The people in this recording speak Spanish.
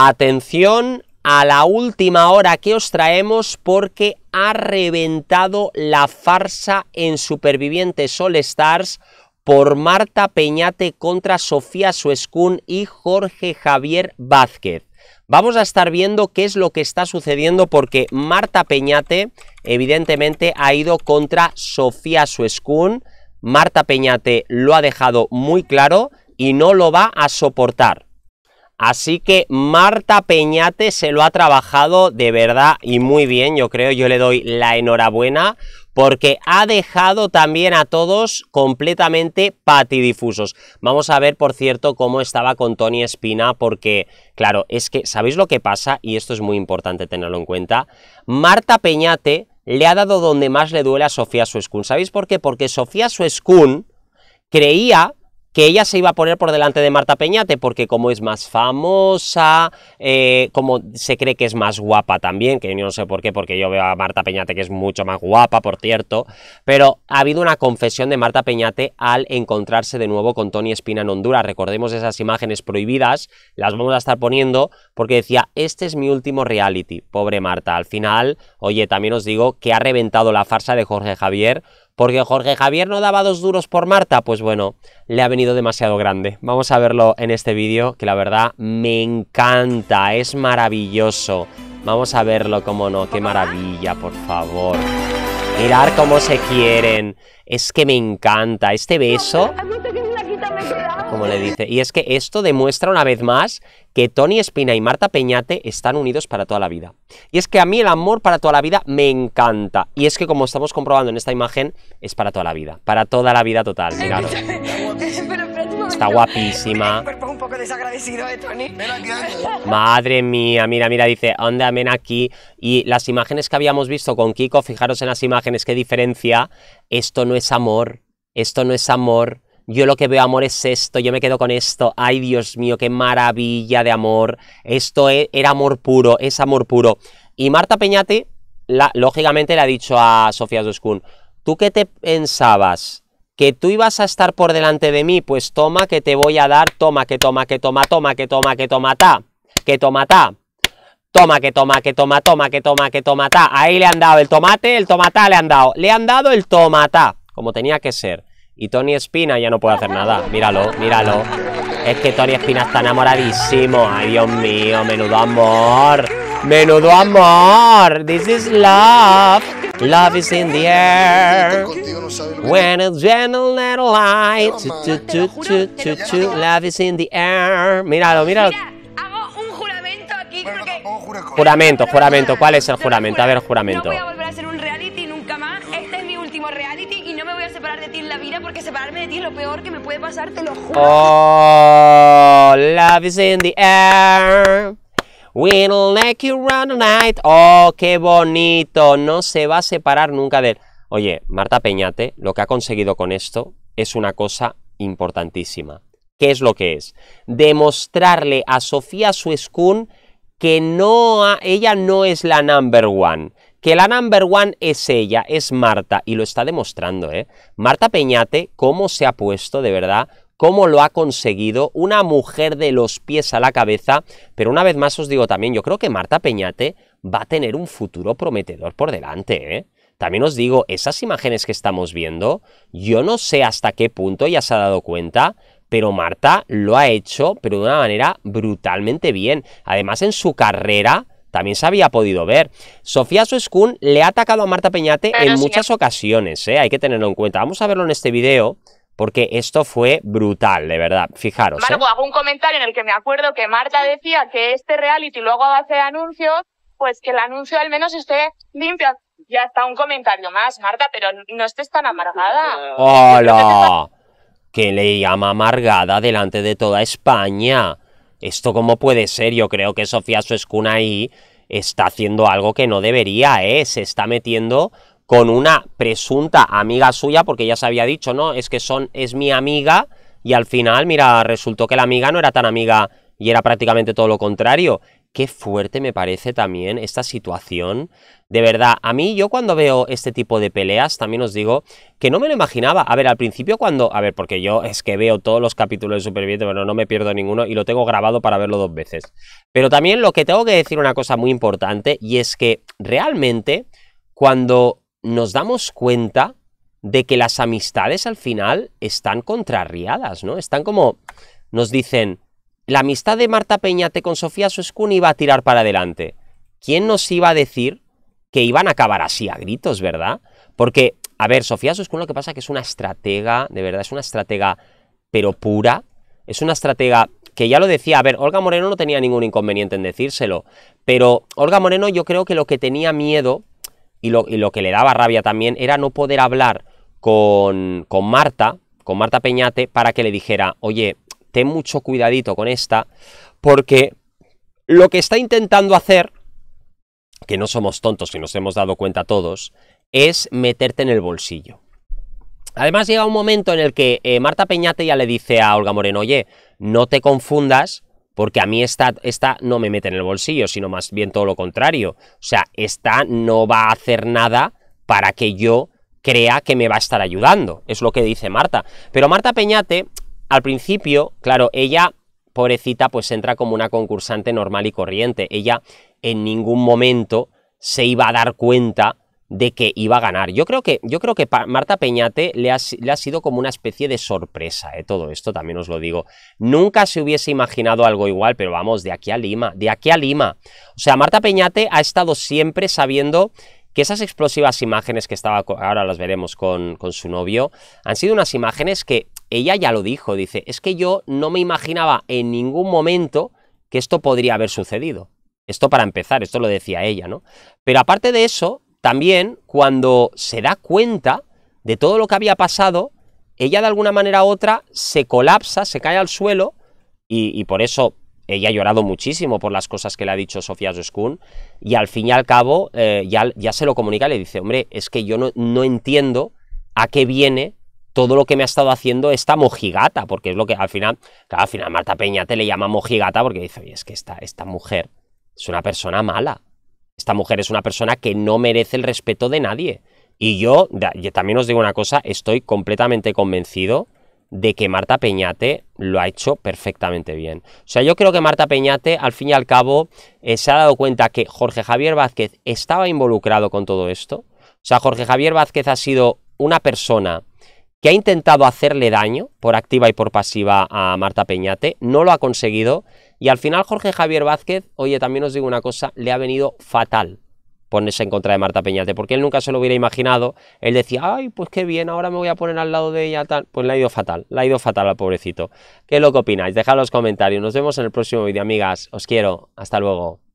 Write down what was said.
Atención a la última hora que os traemos porque ha reventado la farsa en Supervivientes All Stars por Marta Peñate contra Sofía Suescún y Jorge Javier Vázquez. Vamos a estar viendo qué es lo que está sucediendo porque Marta Peñate evidentemente ha ido contra Sofía Suescún. Marta Peñate lo ha dejado muy claro y no lo va a soportar. Así que Marta Peñate se lo ha trabajado de verdad y muy bien, yo creo, yo le doy la enhorabuena porque ha dejado también a todos completamente patidifusos. Vamos a ver, por cierto, cómo estaba con Tony Espina, porque, claro, es que, ¿sabéis lo que pasa? Y esto es muy importante tenerlo en cuenta. Marta Peñate le ha dado donde más le duele a Sofía Suescún, ¿Sabéis por qué? Porque Sofía Suescún creía que ella se iba a poner por delante de Marta Peñate, porque como es más famosa, eh, como se cree que es más guapa también, que yo no sé por qué, porque yo veo a Marta Peñate que es mucho más guapa, por cierto, pero ha habido una confesión de Marta Peñate al encontrarse de nuevo con Tony Espina en Honduras. Recordemos esas imágenes prohibidas, las vamos a estar poniendo, porque decía, este es mi último reality, pobre Marta. Al final, oye, también os digo que ha reventado la farsa de Jorge Javier porque Jorge Javier no daba dos duros por Marta, pues bueno, le ha venido demasiado grande. Vamos a verlo en este vídeo, que la verdad me encanta, es maravilloso. Vamos a verlo, cómo no, qué maravilla, por favor. Mirar cómo se quieren. Es que me encanta. Este beso como le dice. Y es que esto demuestra una vez más que Tony Espina y Marta Peñate están unidos para toda la vida. Y es que a mí el amor para toda la vida me encanta. Y es que como estamos comprobando en esta imagen, es para toda la vida. Para toda la vida total, Está guapísima. Madre mía, mira, mira, dice, anda, ven aquí. Y las imágenes que habíamos visto con Kiko, fijaros en las imágenes, qué diferencia. Esto no es amor, esto no es amor yo lo que veo amor es esto, yo me quedo con esto, ay Dios mío, qué maravilla de amor, esto e, era amor puro, es amor puro. Y Marta Peñate, lógicamente, le ha dicho a Sofía Zuskun, ¿tú qué te pensabas? ¿Que tú ibas a estar por delante de mí? Pues toma, que te voy a dar, toma, que toma, que toma, toma, que toma, que toma, ta, que toma, ta. Toma, que toma, que toma, toma, que toma, que toma, ta. Ahí le han dado el tomate, el tomata le han dado. Le han dado el tomata, como tenía que ser. Y Tony Espina ya no puede hacer nada. Míralo, míralo. Es que Tony Espina está enamoradísimo. Ay, Dios mío, menudo amor. Menudo amor. This is love. Love is in the air. When it's gentle little light. Love is in the air. Míralo, míralo. Hago un juramento aquí. Juramento, juramento. ¿Cuál es el juramento? A ver, el juramento. lo peor que me puede pasar, te lo juro. Oh, love is in the air. We'll make you run tonight. Oh, qué bonito. No se va a separar nunca de él. Oye, Marta Peñate, lo que ha conseguido con esto es una cosa importantísima. ¿Qué es lo que es? Demostrarle a Sofía Suescun que no, ella no es la number one, que la number one es ella, es Marta, y lo está demostrando, ¿eh? Marta Peñate, cómo se ha puesto, de verdad, cómo lo ha conseguido, una mujer de los pies a la cabeza, pero una vez más os digo también, yo creo que Marta Peñate va a tener un futuro prometedor por delante, ¿eh? También os digo, esas imágenes que estamos viendo, yo no sé hasta qué punto ya se ha dado cuenta, pero Marta lo ha hecho, pero de una manera brutalmente bien. Además, en su carrera, también se había podido ver. Sofía Suescun le ha atacado a Marta Peñate en muchas ocasiones, ¿eh? hay que tenerlo en cuenta. Vamos a verlo en este video porque esto fue brutal, de verdad. Fijaros. Marco, ¿eh? hago un comentario en el que me acuerdo que Marta decía que este reality luego hace anuncios, pues que el anuncio al menos esté limpio. Ya está un comentario más, Marta, pero no estés tan amargada. ¡Hola! Que le llama amargada delante de toda España. ¿Esto cómo puede ser? Yo creo que Sofía Suescuna ahí está haciendo algo que no debería, ¿eh? Se está metiendo con una presunta amiga suya, porque ya se había dicho, ¿no? Es que son, es mi amiga, y al final, mira, resultó que la amiga no era tan amiga y era prácticamente todo lo contrario qué fuerte me parece también esta situación. De verdad, a mí yo cuando veo este tipo de peleas, también os digo que no me lo imaginaba. A ver, al principio cuando... A ver, porque yo es que veo todos los capítulos de Superviviente, pero bueno, no me pierdo ninguno y lo tengo grabado para verlo dos veces. Pero también lo que tengo que decir una cosa muy importante y es que realmente cuando nos damos cuenta de que las amistades al final están contrariadas, ¿no? Están como... Nos dicen, la amistad de Marta Peñate con Sofía Suescun iba a tirar para adelante. ¿Quién nos iba a decir que iban a acabar así a gritos, verdad? Porque, a ver, Sofía Suescun lo que pasa es que es una estratega, de verdad, es una estratega, pero pura. Es una estratega que ya lo decía, a ver, Olga Moreno no tenía ningún inconveniente en decírselo, pero Olga Moreno yo creo que lo que tenía miedo y lo, que le daba rabia también era no poder hablar con, con Marta, con Marta Peñate, para que le dijera, oye, mucho cuidadito con esta, porque lo que está intentando hacer, que no somos tontos y nos hemos dado cuenta todos, es meterte en el bolsillo. Además llega un momento en el que eh, Marta Peñate ya le dice a Olga Moreno, oye, no te confundas porque a mí esta, esta, no me mete en el bolsillo, sino más bien todo lo contrario. O sea, esta no va a hacer nada para que yo crea que me va a estar ayudando. Es lo que dice Marta. Pero Marta Peñate al principio, claro, ella, pobrecita, pues entra como una concursante normal y corriente. Ella en ningún momento se iba a dar cuenta de que iba a ganar. Yo creo que, yo creo que Marta Peñate le ha, le ha, sido como una especie de sorpresa, ¿eh? todo esto también os lo digo. Nunca se hubiese imaginado algo igual, pero vamos, de aquí a Lima, de aquí a Lima. O sea, Marta Peñate ha estado siempre sabiendo que esas explosivas imágenes que estaba, ahora las veremos con, su novio, han sido unas imágenes que ella ya lo dijo, dice, es que yo no me imaginaba en ningún momento que esto podría haber sucedido. Esto para empezar, esto lo decía ella, ¿no? Pero aparte de eso, también cuando se da cuenta de todo lo que había pasado, ella de alguna manera u otra se colapsa, se cae al suelo y, y por eso ella ha llorado muchísimo por las cosas que le ha dicho Sofía Joscún, y al fin y al cabo eh, ya, ya, se lo comunica y le dice, hombre, es que yo no, no, entiendo a qué viene todo lo que me ha estado haciendo esta mojigata, porque es lo que al final, claro, al final Marta Peña te le llama mojigata porque dice, oye, es que esta, esta mujer es una persona mala, esta mujer es una persona que no merece el respeto de nadie. Y yo, yo también os digo una cosa, estoy completamente convencido de que Marta Peñate lo ha hecho perfectamente bien. O sea, yo creo que Marta Peñate, al fin y al cabo, eh, se ha dado cuenta que Jorge Javier Vázquez estaba involucrado con todo esto. O sea, Jorge Javier Vázquez ha sido una persona que ha intentado hacerle daño por activa y por pasiva a Marta Peñate, no lo ha conseguido y al final Jorge Javier Vázquez, oye, también os digo una cosa, le ha venido fatal ponerse en contra de Marta Peñate, porque él nunca se lo hubiera imaginado. Él decía, ay, pues qué bien, ahora me voy a poner al lado de ella, tal. Pues le ha ido fatal, le ha ido fatal al pobrecito. ¿Qué es lo que opináis? Dejad los comentarios. Nos vemos en el próximo vídeo, amigas. Os quiero. Hasta luego.